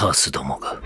カースどもが。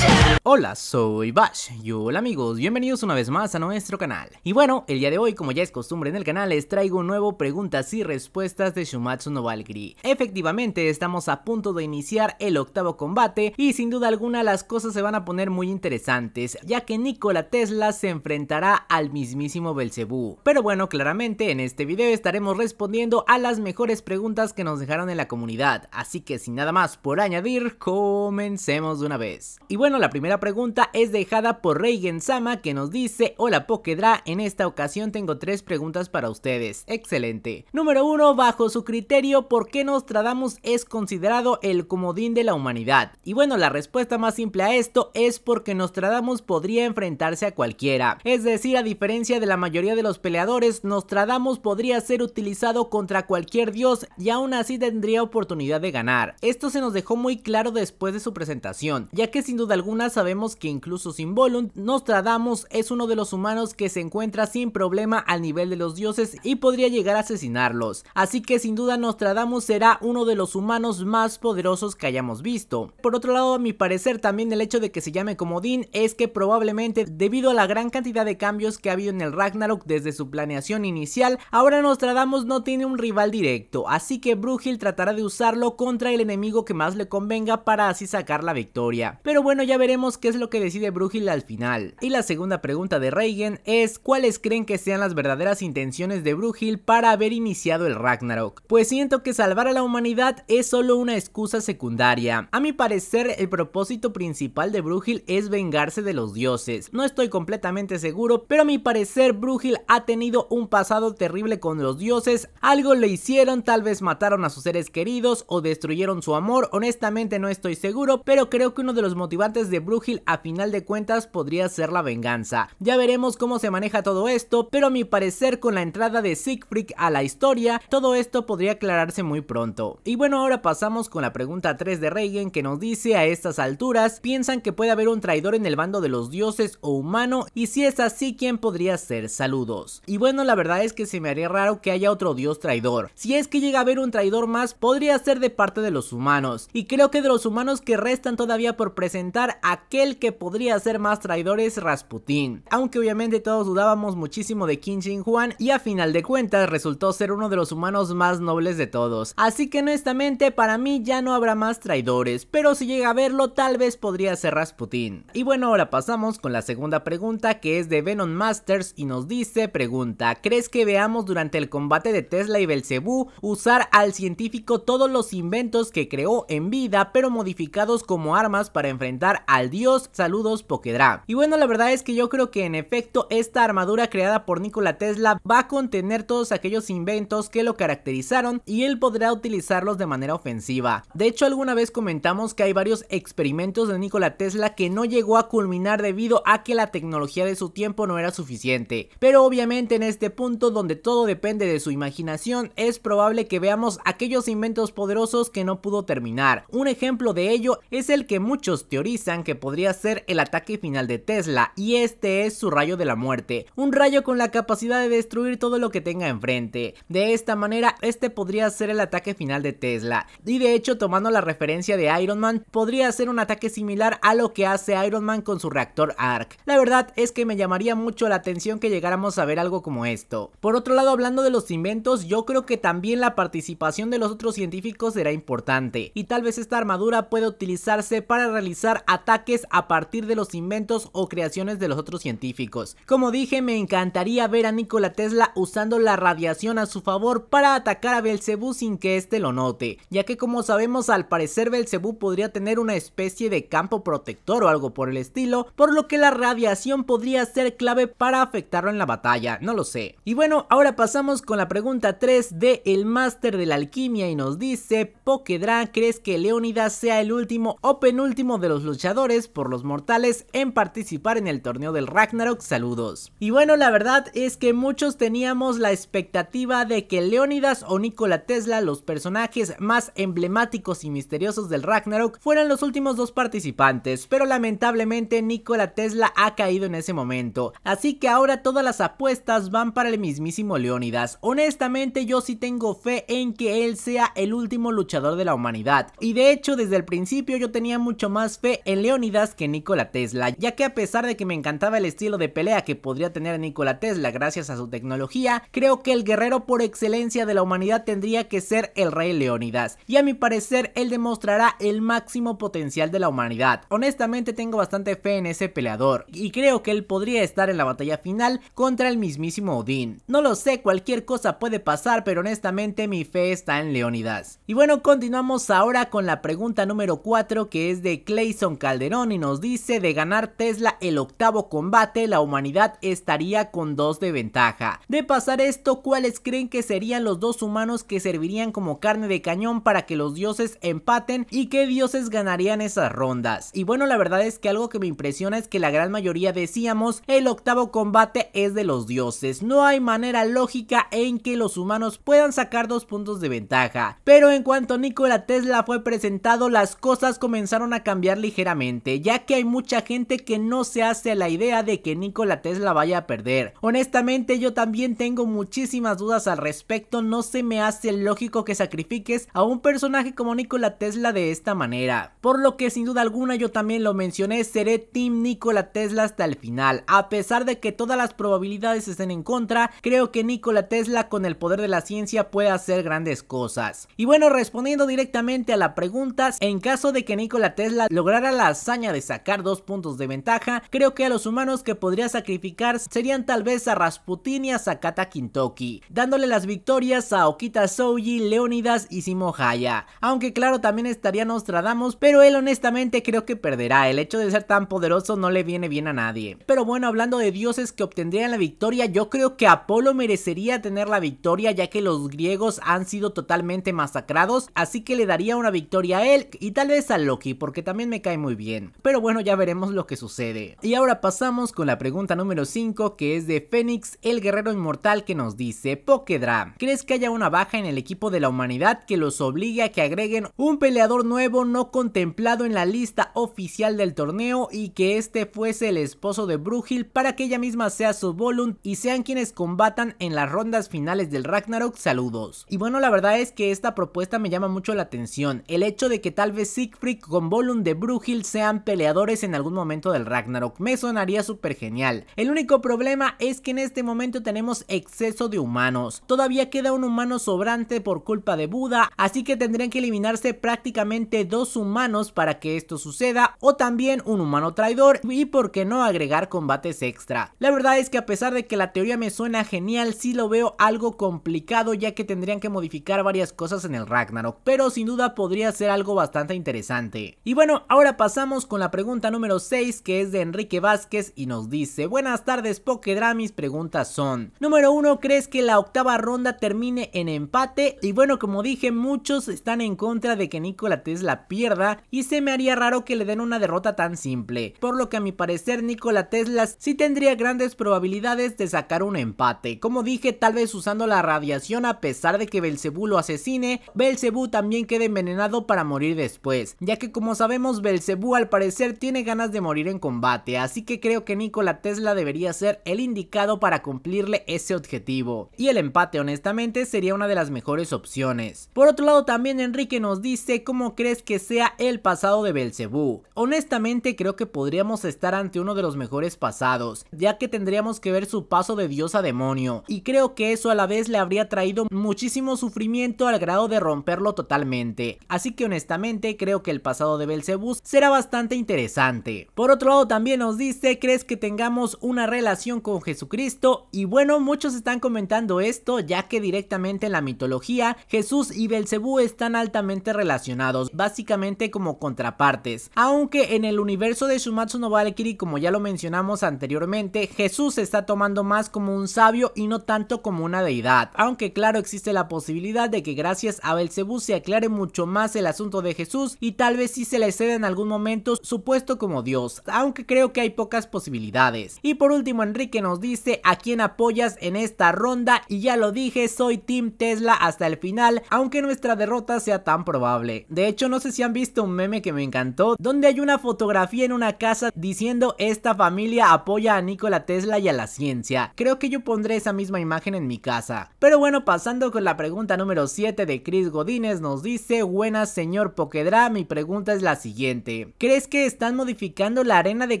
Hola, soy Bash y hola amigos, bienvenidos una vez más a nuestro canal. Y bueno, el día de hoy, como ya es costumbre en el canal, les traigo un nuevo preguntas y respuestas de Shumatsu no Valkyrie. Efectivamente, estamos a punto de iniciar el octavo combate y sin duda alguna las cosas se van a poner muy interesantes, ya que Nikola Tesla se enfrentará al mismísimo Belcebú. Pero bueno, claramente en este video estaremos respondiendo a las mejores preguntas que nos dejaron en la comunidad, así que sin nada más por añadir, comencemos de una vez. Y bueno, la primera pregunta es dejada por Reigen Sama que nos dice, hola Pokedra, en esta ocasión tengo tres preguntas para ustedes, excelente. Número uno bajo su criterio, ¿por qué Nostradamus es considerado el comodín de la humanidad? Y bueno, la respuesta más simple a esto es porque Nostradamus podría enfrentarse a cualquiera, es decir, a diferencia de la mayoría de los peleadores, Nostradamus podría ser utilizado contra cualquier dios y aún así tendría oportunidad de ganar. Esto se nos dejó muy claro después de su presentación, ya que sin duda alguna sabemos que incluso sin Volunt Nostradamus es uno de los humanos que se encuentra sin problema al nivel de los dioses y podría llegar a asesinarlos. Así que sin duda Nostradamus será uno de los humanos más poderosos que hayamos visto. Por otro lado, a mi parecer también el hecho de que se llame Comodín es que probablemente debido a la gran cantidad de cambios que ha habido en el Ragnarok desde su planeación inicial, ahora Nostradamus no tiene un rival directo, así que Brugil tratará de usarlo contra el enemigo que más le convenga para así sacar la victoria. Pero bueno, ya veremos qué es lo que decide Brugil al final. Y la segunda pregunta de Reigen es ¿cuáles creen que sean las verdaderas intenciones de Brugil para haber iniciado el Ragnarok? Pues siento que salvar a la humanidad es solo una excusa secundaria. A mi parecer el propósito principal de Brugil es vengarse de los dioses. No estoy completamente seguro, pero a mi parecer Brugil ha tenido un pasado terrible con los dioses, algo le hicieron, tal vez mataron a sus seres queridos o destruyeron su amor, honestamente no estoy seguro, pero creo que uno de los motivantes de Brújil a final de cuentas podría ser la venganza. Ya veremos cómo se maneja todo esto, pero a mi parecer con la entrada de Siegfried a la historia, todo esto podría aclararse muy pronto. Y bueno, ahora pasamos con la pregunta 3 de Reigen que nos dice a estas alturas, ¿piensan que puede haber un traidor en el bando de los dioses o humano? Y si es así, ¿quién podría ser? Saludos. Y bueno, la verdad es que se me haría raro que haya otro dios traidor. Si es que llega a haber un traidor más, podría ser de parte de los humanos. Y creo que de los humanos que restan todavía por presentar, ¿a que el que podría ser más traidor es Rasputin. Aunque obviamente todos dudábamos muchísimo de Qin Jin Juan. y a final de cuentas resultó ser uno de los humanos más nobles de todos. Así que honestamente para mí ya no habrá más traidores, pero si llega a verlo tal vez podría ser Rasputin. Y bueno, ahora pasamos con la segunda pregunta que es de Venom Masters y nos dice, pregunta, ¿crees que veamos durante el combate de Tesla y Belcebú usar al científico todos los inventos que creó en vida pero modificados como armas para enfrentar al dios saludos Pokedra. Y bueno, la verdad es que yo creo que en efecto esta armadura creada por Nikola Tesla va a contener todos aquellos inventos que lo caracterizaron y él podrá utilizarlos de manera ofensiva. De hecho, alguna vez comentamos que hay varios experimentos de Nikola Tesla que no llegó a culminar debido a que la tecnología de su tiempo no era suficiente. Pero obviamente en este punto donde todo depende de su imaginación es probable que veamos aquellos inventos poderosos que no pudo terminar. Un ejemplo de ello es el que muchos teorizan que podría podría ser el ataque final de Tesla y este es su rayo de la muerte, un rayo con la capacidad de destruir todo lo que tenga enfrente. De esta manera este podría ser el ataque final de Tesla y de hecho tomando la referencia de Iron Man podría ser un ataque similar a lo que hace Iron Man con su reactor ARC. La verdad es que me llamaría mucho la atención que llegáramos a ver algo como esto. Por otro lado hablando de los inventos yo creo que también la participación de los otros científicos será importante y tal vez esta armadura puede utilizarse para realizar ataques a partir de los inventos o creaciones de los otros científicos. Como dije, me encantaría ver a Nikola Tesla usando la radiación a su favor para atacar a Belcebú sin que éste lo note, ya que como sabemos al parecer Belcebú podría tener una especie de campo protector o algo por el estilo, por lo que la radiación podría ser clave para afectarlo en la batalla, no lo sé. Y bueno, ahora pasamos con la pregunta 3 de El Máster de la Alquimia y nos dice, Pokedra, ¿crees que Leonidas sea el último o penúltimo de los luchadores por los mortales en participar en el torneo del Ragnarok. Saludos. Y bueno, la verdad es que muchos teníamos la expectativa de que Leónidas o Nikola Tesla, los personajes más emblemáticos y misteriosos del Ragnarok, fueran los últimos dos participantes, pero lamentablemente Nikola Tesla ha caído en ese momento. Así que ahora todas las apuestas van para el mismísimo Leónidas. Honestamente, yo sí tengo fe en que él sea el último luchador de la humanidad. Y de hecho, desde el principio yo tenía mucho más fe en Leónidas que Nikola Tesla, ya que a pesar de que me encantaba el estilo de pelea que podría tener Nikola Tesla gracias a su tecnología, creo que el guerrero por excelencia de la humanidad tendría que ser el rey Leónidas, y a mi parecer él demostrará el máximo potencial de la humanidad. Honestamente tengo bastante fe en ese peleador, y creo que él podría estar en la batalla final contra el mismísimo Odín. No lo sé, cualquier cosa puede pasar, pero honestamente mi fe está en Leonidas, Y bueno, continuamos ahora con la pregunta número 4 que es de Clayson Calderón y nos dice de ganar Tesla el octavo combate, la humanidad estaría con dos de ventaja. De pasar esto, ¿cuáles creen que serían los dos humanos que servirían como carne de cañón para que los dioses empaten y qué dioses ganarían esas rondas? Y bueno, la verdad es que algo que me impresiona es que la gran mayoría decíamos el octavo combate es de los dioses. No hay manera lógica en que los humanos puedan sacar dos puntos de ventaja. Pero en cuanto Nikola Tesla fue presentado, las cosas comenzaron a cambiar ligeramente ya que hay mucha gente que no se hace la idea de que Nikola Tesla vaya a perder. Honestamente, yo también tengo muchísimas dudas al respecto, no se me hace lógico que sacrifiques a un personaje como Nikola Tesla de esta manera. Por lo que sin duda alguna yo también lo mencioné, seré Team Nikola Tesla hasta el final. A pesar de que todas las probabilidades estén en contra, creo que Nikola Tesla con el poder de la ciencia puede hacer grandes cosas. Y bueno, respondiendo directamente a la pregunta, en caso de que Nikola Tesla lograra la hazaña de sacar dos puntos de ventaja, creo que a los humanos que podría sacrificar serían tal vez a Rasputin y a Sakata Kintoki, dándole las victorias a Okita Souji, Leonidas y Simohaya. Aunque claro también estaría Nostradamus, pero él honestamente creo que perderá, el hecho de ser tan poderoso no le viene bien a nadie. Pero bueno, hablando de dioses que obtendrían la victoria, yo creo que Apolo merecería tener la victoria ya que los griegos han sido totalmente masacrados, así que le daría una victoria a él y tal vez a Loki porque también me cae muy bien. Pero bueno, ya veremos lo que sucede. Y ahora pasamos con la pregunta número 5 que es de Fénix, el guerrero inmortal que nos dice, Pokedra, ¿crees que haya una baja en el equipo de la humanidad que los obligue a que agreguen un peleador nuevo no contemplado en la lista oficial del torneo y que este fuese el esposo de Brugil para que ella misma sea su Volun y sean quienes combatan en las rondas finales del Ragnarok? Saludos. Y bueno, la verdad es que esta propuesta me llama mucho la atención, el hecho de que tal vez Siegfried con Volun de Brugil sean peleadores en algún momento del Ragnarok. Me sonaría súper genial. El único problema es que en este momento tenemos exceso de humanos. Todavía queda un humano sobrante por culpa de Buda, así que tendrían que eliminarse prácticamente dos humanos para que esto suceda, o también un humano traidor y por qué no agregar combates extra. La verdad es que a pesar de que la teoría me suena genial, si lo veo algo complicado ya que tendrían que modificar varias cosas en el Ragnarok, pero sin duda podría ser algo bastante interesante. Y bueno, ahora pasamos con la pregunta número 6 que es de Enrique Vázquez y nos dice, buenas tardes Pokedra, mis preguntas son, número 1, ¿crees que la octava ronda termine en empate? Y bueno, como dije, muchos están en contra de que Nikola Tesla pierda y se me haría raro que le den una derrota tan simple, por lo que a mi parecer Nikola Tesla sí tendría grandes probabilidades de sacar un empate, como dije, tal vez usando la radiación a pesar de que Belcebú lo asesine, Belcebú también queda envenenado para morir después, ya que como sabemos Belcebú al parecer tiene ganas de morir en combate, así que creo que Nikola Tesla debería ser el indicado para cumplirle ese objetivo. Y el empate honestamente sería una de las mejores opciones. Por otro lado también Enrique nos dice cómo crees que sea el pasado de Belcebú. Honestamente creo que podríamos estar ante uno de los mejores pasados, ya que tendríamos que ver su paso de dios a demonio, y creo que eso a la vez le habría traído muchísimo sufrimiento al grado de romperlo totalmente. Así que honestamente creo que el pasado de Belcebú será bastante interesante. Por otro lado también nos dice, ¿crees que tengamos una relación con Jesucristo? Y bueno, muchos están comentando esto ya que directamente en la mitología Jesús y Belcebú están altamente relacionados, básicamente como contrapartes. Aunque en el universo de Shumatsu no Valkyrie, como ya lo mencionamos anteriormente, Jesús se está tomando más como un sabio y no tanto como una deidad. Aunque claro existe la posibilidad de que gracias a Belcebú se aclare mucho más el asunto de Jesús y tal vez si se le cede en algún momento supuesto como Dios, aunque creo que hay pocas posibilidades. Y por último Enrique nos dice a quién apoyas en esta ronda y ya lo dije, soy Team Tesla hasta el final, aunque nuestra derrota sea tan probable. De hecho no sé si han visto un meme que me encantó, donde hay una fotografía en una casa diciendo esta familia apoya a Nikola Tesla y a la ciencia. Creo que yo pondré esa misma imagen en mi casa. Pero bueno, pasando con la pregunta número 7 de Chris Godínez nos dice, buenas señor Pokedra, mi pregunta es la siguiente. ¿Crees que están modificando la arena de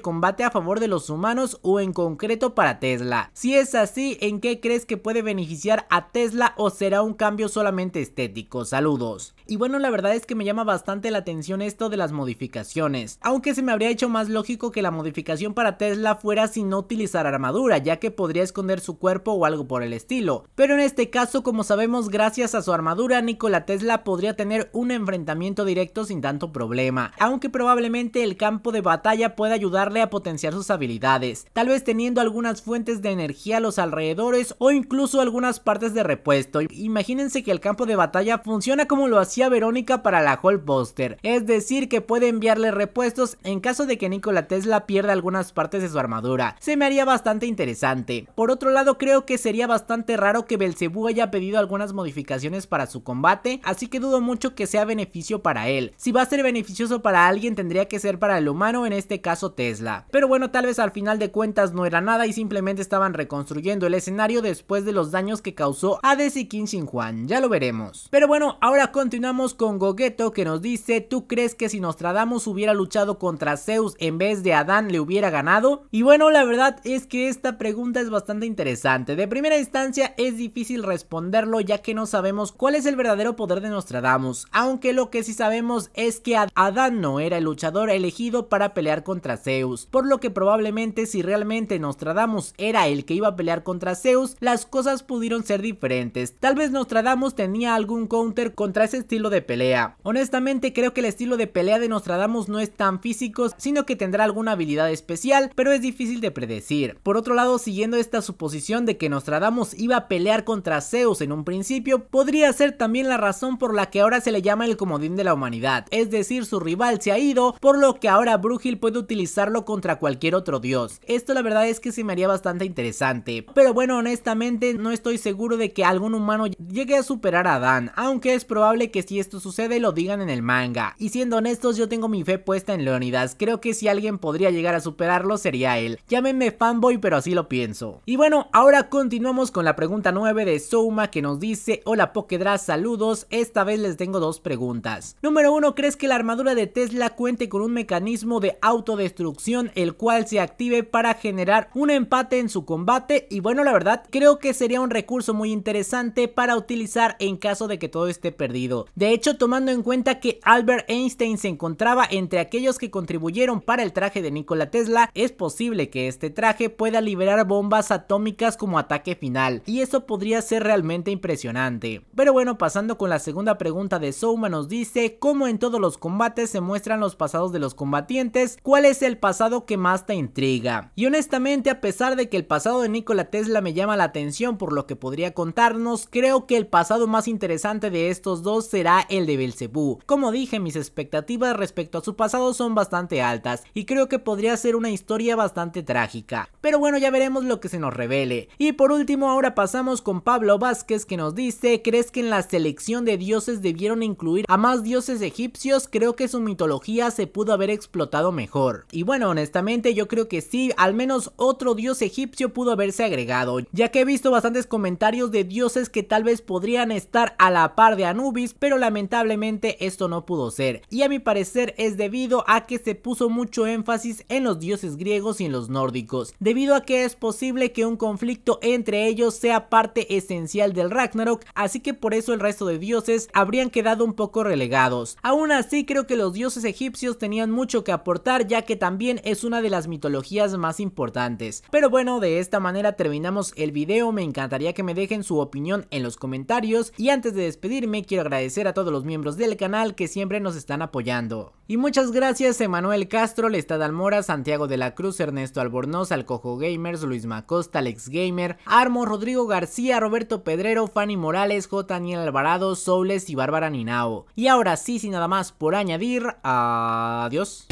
combate a favor de los humanos o en concreto para Tesla. Si es así, ¿en qué crees que puede beneficiar a Tesla o será un cambio solamente estético? Saludos y bueno la verdad es que me llama bastante la atención esto de las modificaciones, aunque se me habría hecho más lógico que la modificación para Tesla fuera sin utilizar armadura ya que podría esconder su cuerpo o algo por el estilo, pero en este caso como sabemos gracias a su armadura Nikola Tesla podría tener un enfrentamiento directo sin tanto problema, aunque probablemente el campo de batalla pueda ayudarle a potenciar sus habilidades, tal vez teniendo algunas fuentes de energía a los alrededores o incluso algunas partes de repuesto, imagínense que el campo de batalla funciona como lo hacía Verónica para la Hulkbuster, es decir que puede enviarle repuestos en caso de que Nikola Tesla pierda algunas partes de su armadura, se me haría bastante interesante. Por otro lado creo que sería bastante raro que Belcebú haya pedido algunas modificaciones para su combate, así que dudo mucho que sea beneficio para él, si va a ser beneficioso para alguien tendría que ser para el humano, en este caso Tesla. Pero bueno tal vez al final de cuentas no era nada y simplemente estaban reconstruyendo el escenario después de los daños que causó a Desi King Shin Juan, ya lo veremos. Pero bueno ahora continuamos continuamos con Gogueto que nos dice, ¿tú crees que si Nostradamus hubiera luchado contra Zeus en vez de Adán le hubiera ganado? Y bueno, la verdad es que esta pregunta es bastante interesante. De primera instancia es difícil responderlo ya que no sabemos cuál es el verdadero poder de Nostradamus, aunque lo que sí sabemos es que Adán no era el luchador elegido para pelear contra Zeus, por lo que probablemente si realmente Nostradamus era el que iba a pelear contra Zeus, las cosas pudieron ser diferentes. Tal vez Nostradamus tenía algún counter contra ese estilo de pelea. Honestamente creo que el estilo de pelea de Nostradamus no es tan físico, sino que tendrá alguna habilidad especial, pero es difícil de predecir. Por otro lado, siguiendo esta suposición de que Nostradamus iba a pelear contra Zeus en un principio, podría ser también la razón por la que ahora se le llama el comodín de la humanidad, es decir, su rival se ha ido, por lo que ahora Brugil puede utilizarlo contra cualquier otro dios. Esto la verdad es que se me haría bastante interesante, pero bueno, honestamente no estoy seguro de que algún humano llegue a superar a Dan, aunque es probable que si esto sucede lo digan en el manga. Y siendo honestos, yo tengo mi fe puesta en Leonidas. Creo que si alguien podría llegar a superarlo sería él. Llámenme fanboy, pero así lo pienso. Y bueno, ahora continuamos con la pregunta 9 de Souma que nos dice: Hola Pokedra, saludos. Esta vez les tengo dos preguntas. Número 1, ¿crees que la armadura de Tesla cuente con un mecanismo de autodestrucción el cual se active para generar un empate en su combate? Y bueno, la verdad, creo que sería un recurso muy interesante para utilizar en caso de que todo esté perdido. De hecho, tomando en cuenta que Albert Einstein se encontraba entre aquellos que contribuyeron para el traje de Nikola Tesla, es posible que este traje pueda liberar bombas atómicas como ataque final, y eso podría ser realmente impresionante. Pero bueno, pasando con la segunda pregunta de Souma nos dice, ¿cómo en todos los combates se muestran los pasados de los combatientes? ¿Cuál es el pasado que más te intriga? Y honestamente, a pesar de que el pasado de Nikola Tesla me llama la atención por lo que podría contarnos, creo que el pasado más interesante de estos dos se será el de Belcebú. Como dije, mis expectativas respecto a su pasado son bastante altas y creo que podría ser una historia bastante trágica. Pero bueno, ya veremos lo que se nos revele. Y por último, ahora pasamos con Pablo Vázquez que nos dice, ¿crees que en la selección de dioses debieron incluir a más dioses egipcios? Creo que su mitología se pudo haber explotado mejor. Y bueno, honestamente yo creo que sí, al menos otro dios egipcio pudo haberse agregado, ya que he visto bastantes comentarios de dioses que tal vez podrían estar a la par de Anubis, lamentablemente esto no pudo ser, y a mi parecer es debido a que se puso mucho énfasis en los dioses griegos y en los nórdicos, debido a que es posible que un conflicto entre ellos sea parte esencial del Ragnarok, así que por eso el resto de dioses habrían quedado un poco relegados. Aún así creo que los dioses egipcios tenían mucho que aportar ya que también es una de las mitologías más importantes. Pero bueno, de esta manera terminamos el video, me encantaría que me dejen su opinión en los comentarios y antes de despedirme quiero agradecer a todos los miembros del canal que siempre nos están apoyando. Y muchas gracias Emanuel Castro, Lestad Almora, Santiago de la Cruz, Ernesto Albornoz, Alcojo Gamers, Luis Macosta, Alex Gamer, Armo, Rodrigo García, Roberto Pedrero, Fanny Morales, J. Daniel Alvarado, Soules y Bárbara Ninao. Y ahora sí, sin nada más por añadir, adiós.